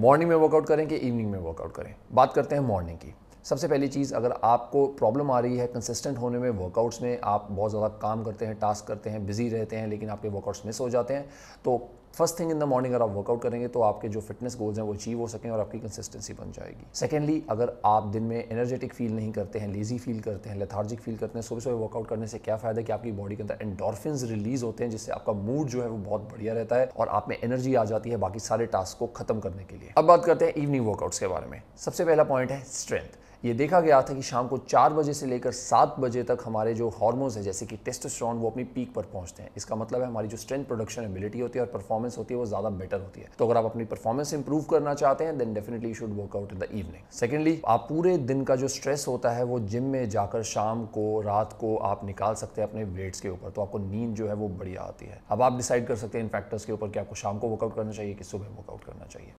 morning में workout करें कि इवनिंग में वर्कआउट करें बात करते हैं मॉर्निंग की सबसे पहली चीज़ अगर आपको प्रॉब्लम आ रही है कंसिस्टेंट होने में वर्कआउट्स में आप बहुत ज़्यादा काम करते हैं टास्क करते हैं बिजी रहते हैं लेकिन आपके वर्कआउट्स मिस हो जाते हैं तो first thing in the morning अगर आप वर्कआउट करेंगे तो आपके जो फिटनेस गोल्स हैं वो अचीव हो सकें और आपकी कंसिस्टेंसी बन जाएगी सेकेंडली अगर आप दिन में एनर्जेटिक फील नहीं करते हैं लेजी फील करते हैं लेथार्जिक फील करते हैं सुबह सुबह वर्कआउट करने से क्या फायदा है कि आपकी बॉडी के अंदर एंडोरफिन रिलीज होते हैं जिससे आपका मूड जो है वो बहुत बढ़िया रहता है और आप में एनर्जी आ जाती है बाकी सारे टास्क को खत्म करने के लिए अब बात करते हैं इवनिंग वर्कआउट्स के बारे में सबसे पहला पॉइंट है स्ट्रेंथ ये देखा गया था कि शाम को चार बजे से लेकर सात बजे तक हमारे जो हार्मोन्स हैं जैसे कि टेस्टोस्टेरोन वो अपनी पीक पर पहुंचते हैं इसका मतलब है हमारी जो स्ट्रेंथ प्रोडक्शन एबिलिटी होती है और परफॉर्मेंस होती है वो ज़्यादा बेटर होती है तो अगर आप अपनी परफॉर्मेंस इंप्रूव करना चाहते हैं then definitely should workout in the evening secondly आप पूरे दिन का जो स्ट्रेस होता है वो जिम में जाकर शाम को रात को आप निकाल सकते हैं अपने वेट्स के ऊपर तो आपको नींद जो है वो बढ़िया आती है अब आप डिसाइड कर सकते हैं इन फैक्टर्स के ऊपर कि आपको शाम को वर्कआउट करना चाहिए कि सुबह वर्कआउट करना चाहिए